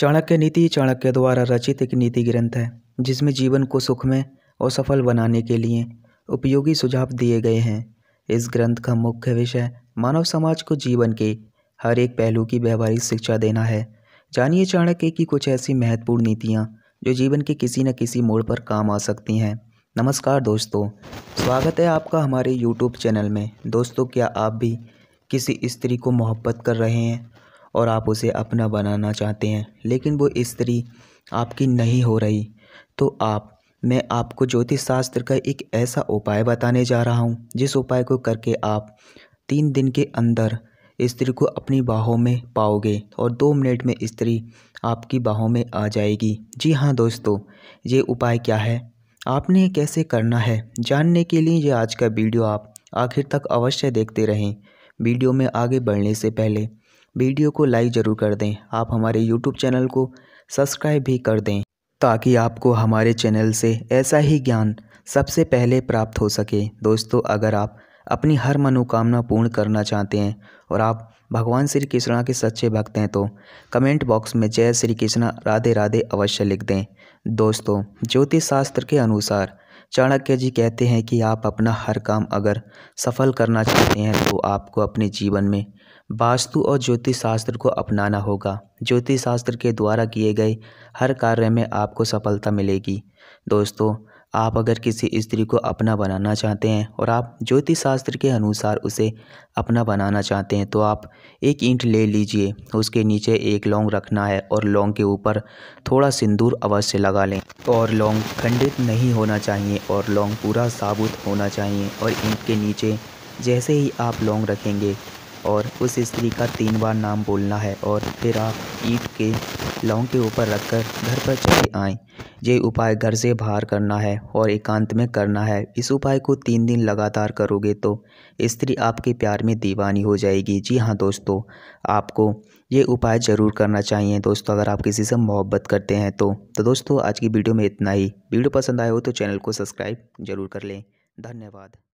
चाणक्य नीति चाणक्य द्वारा रचित एक नीति ग्रंथ है जिसमें जीवन को सुखमय और सफल बनाने के लिए उपयोगी सुझाव दिए गए हैं इस ग्रंथ का मुख्य विषय मानव समाज को जीवन के हर एक पहलू की व्यवहारिक शिक्षा देना है जानिए चाणक्य की कुछ ऐसी महत्वपूर्ण नीतियाँ जो जीवन के किसी न किसी मोड़ पर काम आ सकती हैं नमस्कार दोस्तों स्वागत है आपका हमारे यूट्यूब चैनल में दोस्तों क्या आप भी किसी स्त्री को मोहब्बत कर रहे हैं और आप उसे अपना बनाना चाहते हैं लेकिन वो स्त्री आपकी नहीं हो रही तो आप मैं आपको ज्योतिष शास्त्र का एक ऐसा उपाय बताने जा रहा हूँ जिस उपाय को करके आप तीन दिन के अंदर स्त्री को अपनी बाहों में पाओगे और दो मिनट में स्त्री आपकी बाहों में आ जाएगी जी हाँ दोस्तों ये उपाय क्या है आपने कैसे करना है जानने के लिए ये आज का वीडियो आप आखिर तक अवश्य देखते रहें वीडियो में आगे बढ़ने से पहले वीडियो को लाइक ज़रूर कर दें आप हमारे यूट्यूब चैनल को सब्सक्राइब भी कर दें ताकि आपको हमारे चैनल से ऐसा ही ज्ञान सबसे पहले प्राप्त हो सके दोस्तों अगर आप अपनी हर मनोकामना पूर्ण करना चाहते हैं और आप भगवान श्री कृष्णा के सच्चे भक्त हैं तो कमेंट बॉक्स में जय श्री कृष्णा राधे राधे अवश्य लिख दें दोस्तों ज्योतिष शास्त्र के अनुसार चाणक्य जी कहते हैं कि आप अपना हर काम अगर सफल करना चाहते हैं तो आपको अपने जीवन में वास्तु और ज्योतिष शास्त्र को अपनाना होगा ज्योतिष शास्त्र के द्वारा किए गए हर कार्य में आपको सफलता मिलेगी दोस्तों आप अगर किसी स्त्री को अपना बनाना चाहते हैं और आप ज्योतिष शास्त्र के अनुसार उसे अपना बनाना चाहते हैं तो आप एक ईंट ले लीजिए उसके नीचे एक लौंग रखना है और लौंग के ऊपर थोड़ा सिंदूर अवश्य लगा लें और लौंग खंडित नहीं होना चाहिए और लौंग पूरा साबुत होना चाहिए और ईंट के नीचे जैसे ही आप लौंग रखेंगे और उस स्त्री का तीन बार नाम बोलना है और फिर आप ईंट के लौंग के ऊपर रखकर घर पर चले आए ये उपाय घर से बाहर करना है और एकांत में करना है इस उपाय को तीन दिन लगातार करोगे तो स्त्री आपके प्यार में दीवानी हो जाएगी जी हाँ दोस्तों आपको ये उपाय ज़रूर करना चाहिए दोस्तों अगर आप किसी से मोहब्बत करते हैं तो तो दोस्तों आज की वीडियो में इतना ही वीडियो पसंद आए हो तो चैनल को सब्सक्राइब जरूर कर लें धन्यवाद